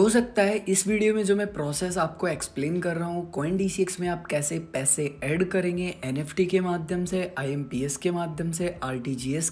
हो सकता है इस वीडियो में जो मैं प्रोसेस आपको एक्सप्लेन कर रहा हूँ कॉइन डी में आप कैसे पैसे ऐड करेंगे एन के माध्यम से आई के माध्यम से आर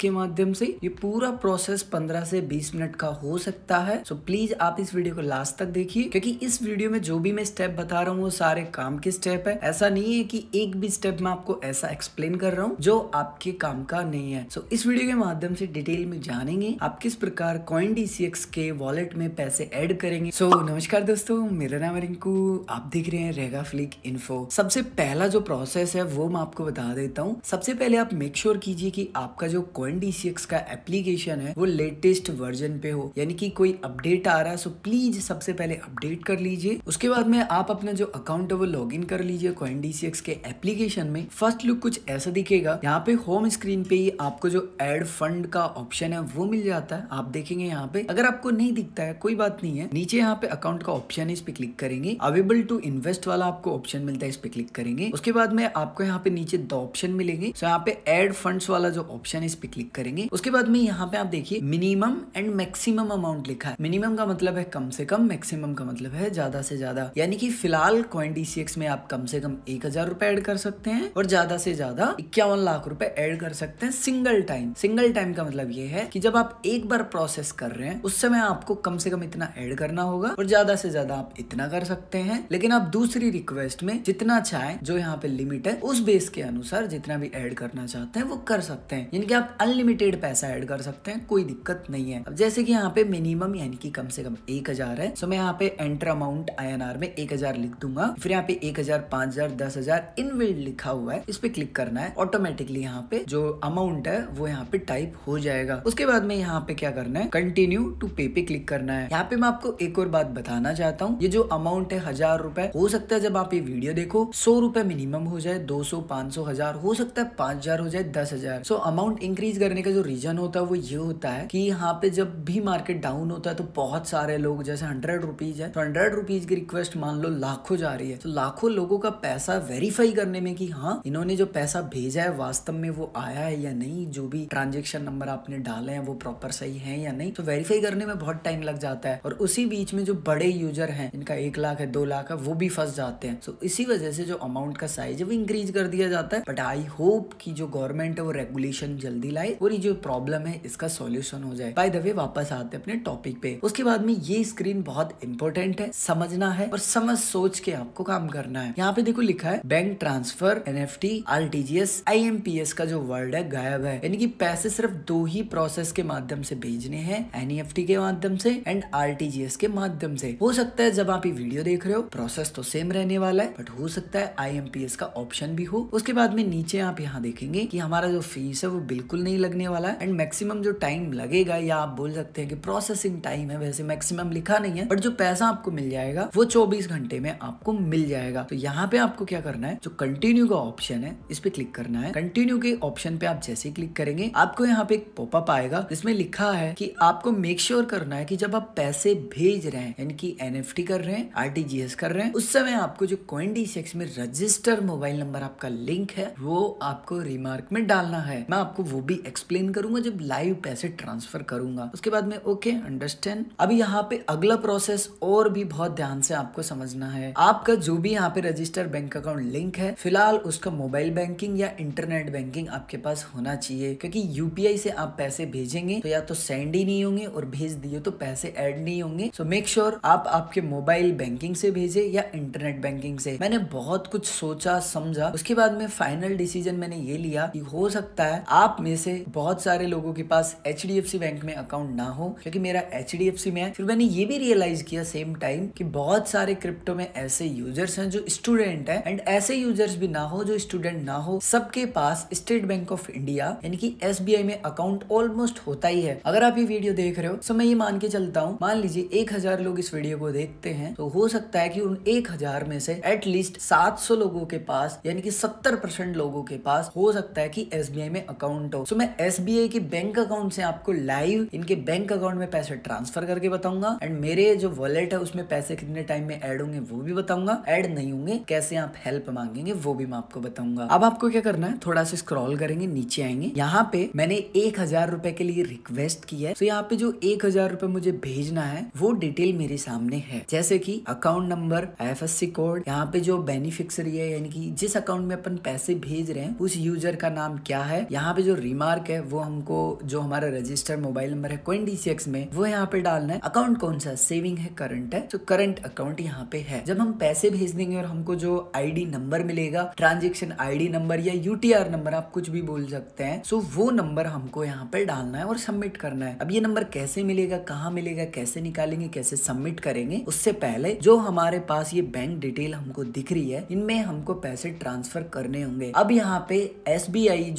के माध्यम से ये पूरा प्रोसेस पंद्रह से बीस मिनट का हो सकता है सो so, प्लीज आप इस वीडियो को लास्ट तक देखिए क्योंकि इस वीडियो में जो भी मैं स्टेप बता रहा हूँ वो सारे काम के स्टेप है ऐसा नहीं है की एक भी स्टेप मैं आपको ऐसा एक्सप्लेन कर रहा हूँ जो आपके काम का नहीं है सो so, इस वीडियो के माध्यम से डिटेल में जानेंगे आप किस प्रकार कॉइन डी के वॉलेट में पैसे एड करेंगे सो so, नमस्कार दोस्तों मेरा नाम रिंकू आप देख रहे हैं रेगा फ्लिक इन्फो सबसे पहला जो प्रोसेस है वो मैं आपको बता देता हूँ सबसे पहले आप मेक श्योर कीजिए कि आपका जो कॉइन डीसीएक्स का एप्लीकेशन है वो लेटेस्ट वर्जन पे हो यानी कि कोई अपडेट आ रहा है सो प्लीज सबसे पहले अपडेट कर लीजिए उसके बाद में आप अपना जो अकाउंट है वो लॉग इन कर लीजिए कॉइन डीसीएक्स के एप्लीकेशन में फर्स्ट लुक कुछ ऐसा दिखेगा यहाँ पे होम स्क्रीन पे ही आपको जो एड फंड का ऑप्शन है वो मिल जाता है आप देखेंगे यहाँ पे अगर आपको नहीं दिखता है कोई बात नहीं है नीचे नीचे यहाँ पे अकाउंट का ऑप्शन है इस पे क्लिक करेंगे अवेबल टू इन्वेस्ट वाला आपको ऑप्शन मिलता है इस पे क्लिक करेंगे उसके बाद में आपको यहाँ पे नीचे दो ऑप्शन मिलेंगे सो यहाँ पे एड फंड्स वाला जो ऑप्शन है इस पे क्लिक करेंगे उसके बाद में यहाँ पे आप देखिए मिनिमम एंड मैक्सिमम अमाउंट लिखा है मिनिमम का मतलब है कम से कम मैक्सिमम का मतलब है ज्यादा से ज्यादा यानी कि फिलहाल क्वेंट डी में आप कम से कम एक हजार रुपए एड कर सकते हैं और ज्यादा से ज्यादा इक्यावन लाख रुपए एड कर सकते हैं सिंगल टाइम सिंगल टाइम का मतलब ये है कि जब आप एक बार प्रोसेस कर रहे हैं उस समय आपको कम से कम इतना एड करना करना होगा और ज्यादा से ज्यादा आप इतना कर सकते हैं लेकिन आप दूसरी रिक्वेस्ट में जितना चाहे जो यहाँ पे लिमिट है उस बेस के अनुसार जितना भी एड करना चाहते हैं वो कर सकते हैं यानी कि आप अनलिमिटेड पैसा एड कर सकते हैं कोई दिक्कत नहीं है अब जैसे कि यहाँ पे मिनिमम यानी कि कम से कम एक हजार है सो मैं यहाँ पे एंटर अमाउंट आई में एक हजार लिख दूंगा फिर यहाँ पे एक हजार पांच हजार दस हजार इनबिल्ड लिखा हुआ है इस पे क्लिक करना है ऑटोमेटिकली यहाँ पे जो अमाउंट है वो यहाँ पे टाइप हो जाएगा उसके बाद में यहाँ पे क्या करना है कंटिन्यू टू पे पे क्लिक करना है यहाँ पे मैं आपको एक एक और बात बताना चाहता हूँ ये जो अमाउंट है हजार रुपए हो सकता है जब आप ये वीडियो देखो सौ रुपए मिनिमम हो जाए दो सौ पांच सौ हजार हो सकता है पांच हजार हो जाए दस हजार सो अमाउंट इंक्रीज करने का जो रीजन होता है वो ये होता है कि यहाँ पे जब भी मार्केट डाउन होता है तो बहुत सारे लोग जैसे हंड्रेड रुपीज है तो हंड्रेड रुपीज की रिक्वेस्ट मान लो लाखों जा रही है तो लाखों लोगों का पैसा वेरीफाई करने में की हाँ इन्होंने जो पैसा भेजा है वास्तव में वो आया है या नहीं जो भी ट्रांजेक्शन नंबर आपने डाले हैं वो प्रॉपर सही है या नहीं तो वेरीफाई करने में बहुत टाइम लग जाता है और उसी बीच बीच में जो बड़े यूजर हैं इनका एक लाख है दो लाख है वो भी फंस जाते हैं सो so, इसी वजह से जो अमाउंट का साइज है वो इंक्रीज कर दिया जाता है बट आई होप की जो गवर्नमेंट है वो रेगुलेशन जल्दी लाए और ये जो प्रॉब्लम है इसका सोल्यूशन हो जाए बाय द वे वापस आते हैं अपने टॉपिक पे उसके बाद में ये स्क्रीन बहुत इंपॉर्टेंट है समझना है और समझ सोच के आपको काम करना है यहाँ पे देखो लिखा है bank transfer N F T R T G S I M P S का जो वर्ड है गायब है यानी कि पैसे सिर्फ दो ही प्रोसेस के माध्यम से भेजने हैं एन ई एफ टी के माध्यम से and R T G S के माध्यम से हो सकता है जब आप ये वीडियो देख रहे हो प्रोसेस तो सेम रहने वाला है बट हो सकता है आई का ऑप्शन भी हो उसके बाद में नीचे आप यहाँ देखेंगे की हमारा जो फीस है वो बिल्कुल नहीं लगने वाला है एंड मैक्सिमम जो टाइम लगेगा या आप बोल सकते हैं कि प्रोसेसिंग टाइम है वैसे मैक्सिमम लिखा नहीं है बट जो पैसा आपको मिल जाएगा वो चौबीस घंटे में आपको मिल जाएगा तो यहाँ पे आपको क्या करना है जो कंटिन्यू का ऑप्शन है इस पे क्लिक करना है कंटिन्यू के ऑप्शन पे आप जैसे ही क्लिक करेंगे आपको यहाँ पे एक पॉपअप आएगा जिसमें लिखा है कि आपको मेक श्योर sure करना है कि जब आप पैसे भेज रहे हैं यानी कि एन कर रहे हैं आरटीजीएस कर रहे हैं उस समय आपको जो कॉइन डी में रजिस्टर मोबाइल नंबर आपका लिंक है वो आपको रिमार्क में डालना है मैं आपको वो भी एक्सप्लेन करूंगा जब लाइव पैसे ट्रांसफर करूंगा उसके बाद में ओके अंडरस्टैंड अब यहाँ पे अगला प्रोसेस और भी बहुत ध्यान से आपको समझना है आपका जो भी यहाँ पे रजिस्टर बैंक अकाउंट लिंक है फिलहाल उसका मोबाइल बैंकिंग या इंटरनेट बैंकिंग आपके पास होना चाहिए क्योंकि यूपीआई से आप पैसे भेजेंगे तो या तो सेंड ही नहीं होंगे और भेज दिए तो पैसे एड नहीं होंगे so so, make sure sure आप आपके मोबाइल बैंकिंग से भेजे या इंटरनेट बैंकिंग से मैंने बहुत कुछ सोचा समझा उसके बाद में फाइनल डिसीजन मैंने ये लिया कि हो सकता है आप में से बहुत सारे लोगों के पास एच बैंक में अकाउंट ना हो क्योंकि मेरा एच में है फिर मैंने ये भी रियलाइज किया सेम टाइम कि बहुत सारे क्रिप्टो में ऐसे यूजर्स हैं जो स्टूडेंट हैं एंड ऐसे यूजर्स भी ना हो जो स्टूडेंट ना हो सबके पास स्टेट बैंक ऑफ इंडिया यानी कि एस में अकाउंट ऑलमोस्ट होता ही है अगर आप ये वीडियो देख रहे हो तो मैं ये मान के चलता हूँ मान लीजिए एक हजार लोग इस वीडियो को देखते हैं तो हो सकता है कि उन एक हजार में से एटलीस्ट सात सौ लोगों के पास यानी कि सत्तर परसेंट लोगों के पास हो सकता है कि एस में अकाउंट हो सो so, मैं एस के बैंक अकाउंट से आपको लाइव इनके बैंक अकाउंट में पैसे ट्रांसफर करके बताऊंगा एंड मेरे जो वॉलेट है उसमें पैसे कितने टाइम में एड होंगे वो भी बताऊंगा एड नहीं होंगे कैसे आप हेल्प मांगेंगे वो भी मैं आपको बताऊंगा अब आपको क्या करना है थोड़ा सा स्क्रॉल करेंगे नीचे आएंगे यहाँ पे मैंने एक हजार रुपए के लिए रिक्वेस्ट की है तो यहाँ पे जो एक हजार रुपए मुझे भेजना है वो डिटेल डिटेल मेरे सामने है जैसे कि अकाउंट नंबर आई कोड यहाँ पे जो बेनिफिक्सरी है यानी कि जिस अकाउंट में अपन पैसे भेज रहे हैं उस यूजर का नाम क्या है यहाँ पे जो रिमार्क है वो हमको जो हमारा रजिस्टर्ड मोबाइल नंबर है कोइन डीसीएक्स में वो यहाँ पे डालना है अकाउंट कौन सा सेविंग है करंट है तो करंट अकाउंट यहाँ पे है जब हम पैसे भेज देंगे और हमको जो आईडी नंबर मिलेगा ट्रांजेक्शन आईडी नंबर या यूटीआर नंबर आप कुछ भी बोल सकते हैं सो वो नंबर हमको यहाँ पे डालना है और सबमिट करना है अब ये नंबर कैसे मिलेगा कहाँ मिलेगा कैसे निकालेंगे कैसे सबमिट करेंगे उससे पहले जो हमारे पास ये बैंक डिटेल हमको दिख रही है इनमें हमको पैसे ट्रांसफर करने होंगे अब यहाँ पे एस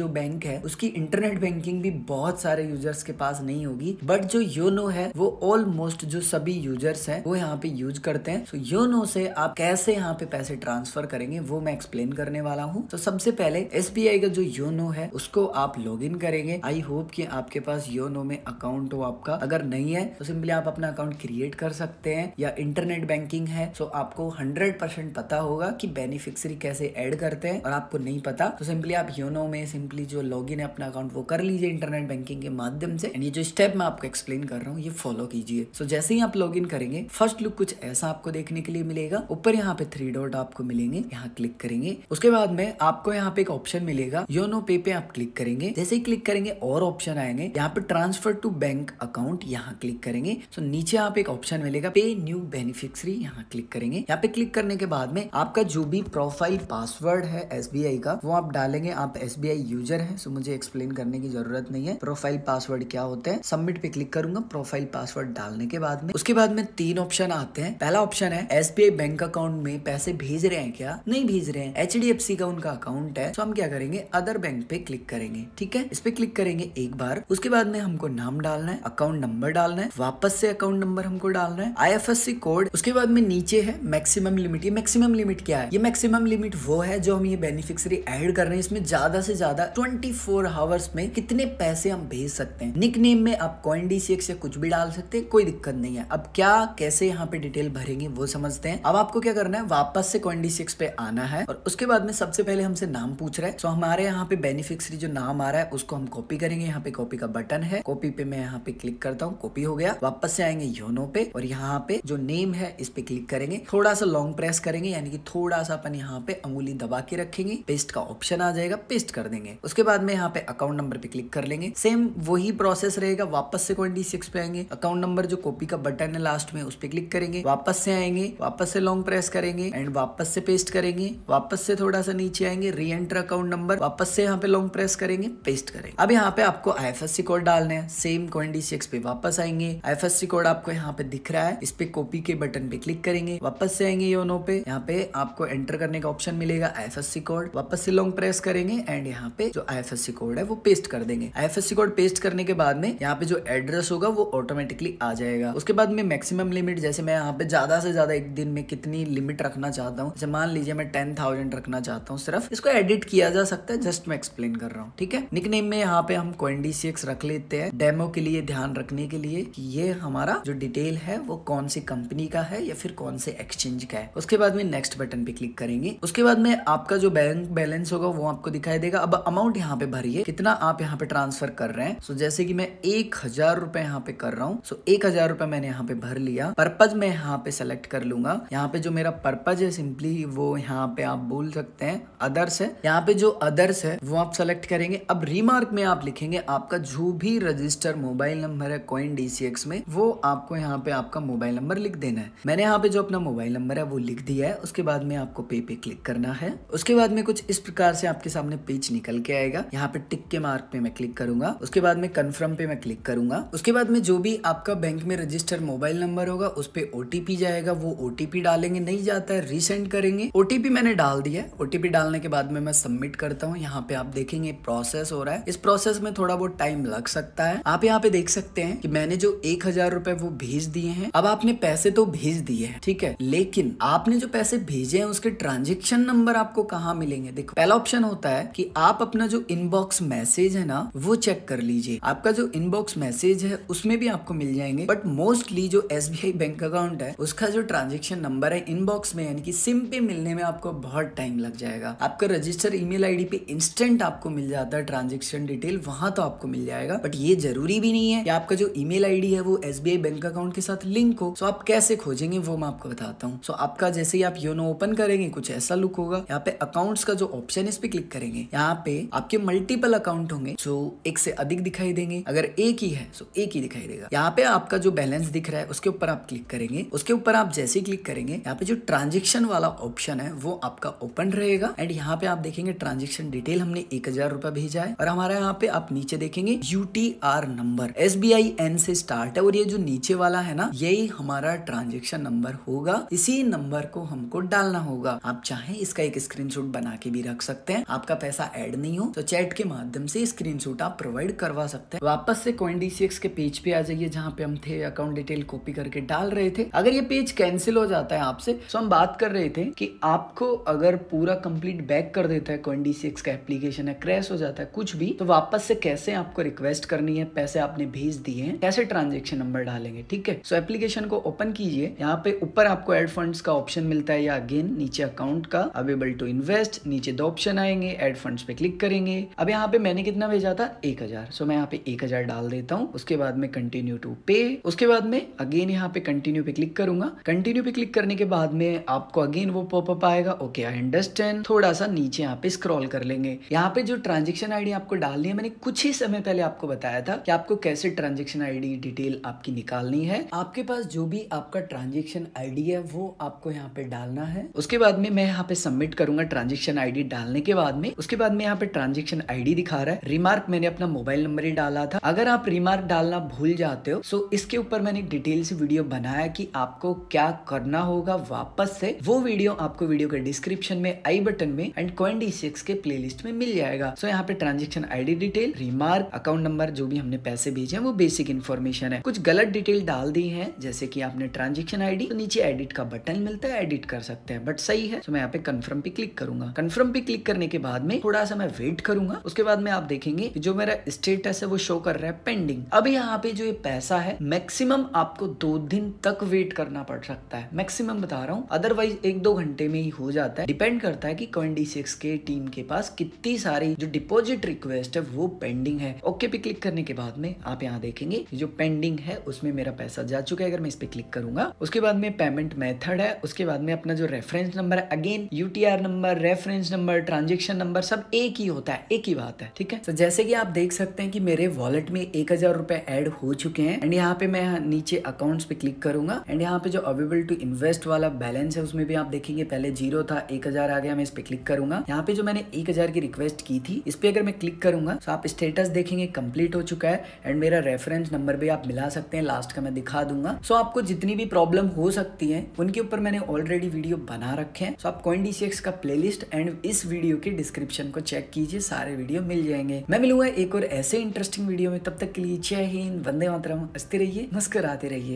जो बैंक है उसकी इंटरनेट बैंकिंग भी बहुत सारे यूजर्स के पास नहीं होगी बट जो योनो है वो ऑलमोस्ट जो सभी यूजर्स है वो यहाँ पे यूज करते हैं तो योनो से आप कैसे यहाँ पे पैसे ट्रांसफर करेंगे वो मैं एक्सप्लेन करने वाला हूँ तो सबसे पहले एस का जो योनो है उसको आप लॉग करेंगे आई होप की आपके पास योनो में अकाउंट हो आपका अगर नहीं है तो सिंपली आप अपना अकाउंट क्रिएट क्रिएट कर सकते हैं या इंटरनेट बैंकिंग है सो आपको 100% पता होगा कि बेनिफिक्सरी कैसे ऐड करते हैं और आपको नहीं पता तो सिंपली आप योनो में सिंपली जो लॉग है अपना अकाउंट वो कर लीजिए इंटरनेट बैंकिंग के माध्यम से एंड ये जो स्टेप मैं आपको एक्सप्लेन कर रहा हूँ ये फॉलो कीजिए सो जैसे ही आप लॉग करेंगे फर्स्ट लुक कुछ ऐसा आपको देखने के लिए मिलेगा ऊपर यहाँ पे थ्री डॉट आपको मिलेंगे यहाँ क्लिक करेंगे उसके बाद में आपको यहाँ पे एक ऑप्शन मिलेगा योनो पे पे आप क्लिक करेंगे जैसे ही क्लिक करेंगे और ऑप्शन आएंगे यहाँ पे ट्रांसफर टू बैंक अकाउंट यहाँ क्लिक करेंगे सो नीचे आप एक ऑप्शन मिलेगा पे न्यू बेनिफिशरी यहाँ क्लिक करेंगे यहाँ पे क्लिक करने के बाद में आपका जो भी प्रोफाइल पासवर्ड है एस का वो आप डालेंगे आप एस यूजर है सो मुझे एक्सप्लेन करने की जरूरत नहीं है प्रोफाइल पासवर्ड क्या होता है सबमिट पे क्लिक करूंगा प्रोफाइल पासवर्ड डालने के बाद में उसके बाद में तीन ऑप्शन आते हैं पहला ऑप्शन है एस बैंक अकाउंट में पैसे भेज रहे हैं क्या नहीं भेज रहे हैं एच का उनका अकाउंट है तो हम क्या करेंगे अदर बैंक पे क्लिक करेंगे ठीक है इस पे क्लिक करेंगे एक बार उसके बाद में हमको नाम डालना है अकाउंट नंबर डालना है वापस से अकाउंट नंबर हमको को डालना है आईएफएससी कोड उसके बाद में नीचे है मैक्सिमम लिमिट ये मैक्सिमम लिमिट क्या है ये मैक्सिमम लिमिट वो है जो हम ये बेनिफिशरी ऐड कर रहे हैं इसमें ज्यादा से ज्यादा ट्वेंटी फोर आवर्स में कितने पैसे हम भेज सकते हैं निक नेम में आप कॉइन डीसीएक्स या कुछ भी डाल सकते हैं कोई दिक्कत नहीं है अब क्या कैसे यहाँ पे डिटेल भरेंगे वो समझते हैं अब आपको क्या करना है वापस से कॉइन डीसीएक्स पे आना है और उसके बाद में सबसे पहले हमसे नाम पूछ रहे हैं सो हमारे यहाँ पे बेनिफिशरी जो नाम आ रहा है उसको हम कॉपी करेंगे यहाँ पे कॉपी का बटन है कॉपी पे मैं यहाँ पे क्लिक करता हूँ कॉपी हो गया वापस से आएंगे योनो पे और यहाँ पे जो नेम है इस पे क्लिक करेंगे थोड़ा सा लॉन्ग प्रेस करेंगे यानी कि थोड़ा सा अपन यहाँ पे अंगुली दबा के रखेंगे पेस्ट का ऑप्शन आ जाएगा पेस्ट कर देंगे उसके बाद में यहाँ पे अकाउंट नंबर पे क्लिक कर लेंगे सेम वही प्रोसेस रहेगा वापस से ट्वेंटी सिक्स पे आएंगे अकाउंट नंबर जो कॉपी का बटन है लास्ट में उस पर क्लिक करेंगे वापस से आएंगे वापस से लॉन्ग प्रेस करेंगे एंड वापस से पेस्ट करेंगे वापस से थोड़ा सा नीचे आएंगे री एंटर अकाउंट नंबर वापस से यहाँ पे लॉन्ग प्रेस करेंगे पेस्ट करेंगे अब यहाँ पे आपको आई कोड डालना है सेम ट्वेंटी सिक्स पे वापस आएंगे आई कोड आपको यहाँ पे दिख रहा है इस पे कॉपी के बटन पे क्लिक करेंगे वापस से आएंगे योनो पे यहाँ पे आपको एंटर करने का ऑप्शन मिलेगा आई कोड वापस से लॉन्ग प्रेस करेंगे एंड यहाँ पे जो आई कोड है वो पेस्ट कर देंगे आई कोड पेस्ट करने के बाद में यहाँ पे जो एड्रेस होगा वो ऑटोमेटिकली आ जाएगा उसके बाद में मैक्सिमम लिमिट जैसे मैं यहाँ पे ज्यादा से ज्यादा एक दिन में कितनी लिमिट रखना चाहता हूँ जैसे मान लीजिए मैं टेन थाउजेंड रखना चाहता हूँ सिर्फ इसको एडिट किया जा सकता है जस्ट मैं एक्सप्लेन कर रहा हूँ ठीक है निक में यहाँ पे हम कोइन रख लेते हैं डेमो के लिए ध्यान रखने के लिए कि ये हमारा जो डिटेल मेल है वो कौन सी कंपनी का है या फिर कौन से एक्सचेंज का है उसके बाद में नेक्स्ट बटन पे क्लिक करेंगे उसके बाद में आपका जो बैंक बैलेंस होगा वो आपको दिखाई देगा अब अमाउंट यहाँ पे भरिए कितना आप यहाँ पे ट्रांसफर कर रहे हैं सो so, जैसे की मैं एक हजार रुपए यहाँ पे कर रहा हूँ सो so, एक हजार रुपए मैंने यहाँ पे भर लिया पर्पज मैं यहाँ पे सेलेक्ट कर लूंगा यहाँ पे जो मेरा पर्पज है सिंपली वो यहाँ पे आप बोल सकते हैं अदर्स है यहाँ पे जो अदर्स है वो आप सेलेक्ट करेंगे अब रिमार्क में आप लिखेंगे आपका जो भी रजिस्टर मोबाइल नंबर है कॉइन डीसीएक्स में वो आपको यहाँ पे आपका मोबाइल नंबर लिख देना है मैंने यहाँ पे जो अपना मोबाइल नंबर है वो लिख दिया है उसके बाद में आपको पे पे क्लिक करना है उसके बाद में कुछ इस प्रकार से आपके सामने पेज निकल के आएगा यहाँ पे टिक के मार्क पे मैं क्लिक करूंगा उसके बाद में कन्फर्म पे मैं क्लिक करूंगा उसके बाद में जो भी आपका बैंक में रजिस्टर मोबाइल नंबर होगा उस पर ओटीपी जाएगा वो ओटीपी डालेंगे नहीं जाता है रिसेंड करेंगे ओटीपी मैंने डाल दिया है ओटीपी डालने के बाद में मैं सबमिट करता हूँ यहाँ पे आप देखेंगे प्रोसेस हो रहा है इस प्रोसेस में थोड़ा बहुत टाइम लग सकता है आप यहाँ पे देख सकते हैं कि मैंने जो एक हजार रुपए वो भेज भेज दिए हैं अब आपने पैसे तो भेज दिए हैं ठीक है लेकिन आपने जो पैसे भेजे हैं उसके ट्रांजेक्शन नंबर आपको कहा मिलेंगे देखो पहला ऑप्शन होता है कि आप अपना जो इनबॉक्स मैसेज है ना वो चेक कर लीजिए आपका जो इनबॉक्स मैसेज है उसमें भी आपको मिल जाएंगे बट मोस्टली जो एस बैंक अकाउंट है उसका जो ट्रांजेक्शन नंबर है इनबॉक्स में यानी कि सिम पे मिलने में आपको बहुत टाइम लग जाएगा आपका रजिस्टर ईमेल आईडी पे इंस्टेंट आपको मिल जाता है ट्रांजेक्शन डिटेल वहां तो आपको मिल जाएगा बट ये जरूरी भी नहीं है कि आपका जो ईमेल आईडी है वो एस बैंक अकाउंट के साथ लिंक हो सो आप कैसे खोजेंगे वो मैं आपको बताता हूँ सो आपका जैसे ही आप योनो ओपन करेंगे कुछ ऐसा लुक होगा यहाँ पे अकाउंट्स का जो ऑप्शन इस पे क्लिक करेंगे यहाँ पे आपके मल्टीपल अकाउंट होंगे जो एक से अधिक दिखाई देंगे अगर एक ही है सो एक ही दिखाई देगा यहाँ पे आपका जो बैलेंस दिख रहा है उसके ऊपर आप क्लिक करेंगे उसके ऊपर आप जैसे क्लिक करेंगे यहाँ पे जो ट्रांजेक्शन वाला ऑप्शन है वो आपका ओपन रहेगा एंड यहाँ पे आप देखेंगे ट्रांजेक्शन डिटेल हमने एक हजार रुपया भेजा है और हमारा यहाँ पे आप नीचे देखेंगे U number S B I N से स्टार्ट है और ये जो नीचे वाला है ना यही हमारा ट्रांजेक्शन नंबर होगा इसी नंबर को हमको डालना होगा आप चाहे इसका एक स्क्रीन बना के भी रख सकते हैं आपका पैसा एड नहीं हो तो चैट के माध्यम से स्क्रीन आप प्रोवाइड करवा सकते हैं वापस से कॉइन के पेज पे आ जाइए जहाँ पे हम थे अकाउंट डिटेल कॉपी करके डाल रहे थे अगर ये पेज कैंसिल हो जाता है आपसे तो हम बात कर रहे थे कि आपको अगर पूरा कंप्लीट बैक कर देता है कॉइन का एप्लीकेशन है क्रैश हो जाता है कुछ भी तो वापस से कैसे आपको रिक्वेस्ट करनी है पैसे आपने भेज दिए हैं कैसे ट्रांजेक्शन नंबर डालेंगे ठीक है सो so, एप्लीकेशन को ओपन कीजिए यहाँ पे ऊपर आपको एड फंड का ऑप्शन मिलता है या अगेन नीचे अकाउंट का अवेबल टू इन्वेस्ट नीचे दो ऑप्शन आएंगे एड फंड पे क्लिक करेंगे अब यहाँ पे मैंने कितना भेजा था एक हजार सो मैं यहाँ पे एक हजार डाल देता हूँ उसके बाद में कंटिन्यू टू पे उसके बाद में अगेन यहाँ पे कंटिन्यू पे क्लिक करूंगा कंटिन्यू पे क्लिक करने के बाद में आपको अगेन वो पॉपअप आएगा ओके आई अंडरस्टैंड थोड़ा सा नीचे यहाँ पे स्क्रॉल कर लेंगे यहाँ पे जो ट्रांजेक्शन आई आपको डालनी है मैंने कुछ ही समय पहले आपको बताया था कि आपको कैसे ट्रांजेक्शन आई डिटेल आपकी निकालनी है आपके पास जो भी आपका ट्रांजेक्शन आईडी है वो आपको यहाँ पे डालना है उसके बाद में मैं यहाँ पे सबमिट करूंगा ट्रांजेक्शन आईडी डालने के बाद में उसके बाद में यहाँ पे ट्रांजेक्शन आईडी दिखा रहा है रिमार्क मैंने अपना मोबाइल नंबर ही डाला था अगर आप रिमार्क डालना भूल जाते हो सो इसके ऊपर मैंने डिटेल से वीडियो बनाया कि आपको क्या करना होगा वापस से वो वीडियो आपको वीडियो के डिस्क्रिप्शन में आई बटन में एंड कॉइन डी सिक्स के प्ले लिस्ट में मिल जाएगा सो यहाँ पे transaction I detail remark account number जो भी हमने पैसे भेजे वो बेसिक इन्फॉर्मेशन है कुछ गलत डिटेल डाल दी है जैसे कि आपने ट्रांजेक्शन आईडी तो नीचे एडिट का बटन मिलता है एडिट कर सकते हैं बट सही है तो मैं यहाँ पे कंफर्म पे क्लिक करूंगा कंफर्म पे क्लिक करने के बाद में थोड़ा सा मैं वेट करूंगा उसके बाद में आप देखेंगे जो मेरा स्टेटस है वो शो कर रहा है पेंडिंग अब यहाँ पे जो ये पैसा है मैक्सिमम आपको दो दिन तक वेट करना पड़ सकता है मैक्सिमम बता रहा हूँ अदरवाइज एक दो घंटे में ही हो जाता है डिपेंड करता है कि कॉइन सिक्स के टीम के पास कितनी सारी जो डिपॉजिट रिक्वेस्ट है वो पेंडिंग है ओके पे क्लिक करने के बाद में आप यहाँ देखेंगे जो पेंडिंग है उसमें मेरा पैसा जा चुका है अगर मैं इस पर क्लिक करूंगा उसके बाद में पेमेंट मेथड है उसके बाद में अपना जो रेफरेंस नंबर है again UTR number reference number transaction number सब एक ही होता है एक ही बात है ठीक है तो जैसे कि आप देख सकते हैं कि मेरे वॉलेट में एक हजार रुपए एड हो चुके हैं एंड यहाँ पे मैं नीचे अकाउंट पे क्लिक करूंगा एंड यहाँ पे जो अवेबल टू इन्वेस्ट वाला बैलेंस है उसमें भी आप देखेंगे पहले जीरो था एक हजार आ गया मैं इस पे क्लिक करूंगा यहाँ पे जो मैंने एक हजार की रिक्वेस्ट की थी इस पे अगर मैं क्लिक करूंगा तो आप स्टेटस देखेंगे कंप्लीट हो चुका है एंड मेरा रेफरेंस नंबर भी आप मिला सकते हैं लास्ट का मैं दिखा दिखा दूंगा सो आपको जितनी भी प्रॉब्लम हो सकती है उनके ऊपर मैंने ऑलरेडी वीडियो बना रखे हैं सो आप कॉइन डी का प्ले एंड इस वीडियो के डिस्क्रिप्शन को चेक कीजिए सारे वीडियो मिल जाएंगे मैं मिलूंगा एक और ऐसे इंटरेस्टिंग वीडियो में तब तक के लिए जय हिंद वंदे मातरम हंसते रहिए आते रहिए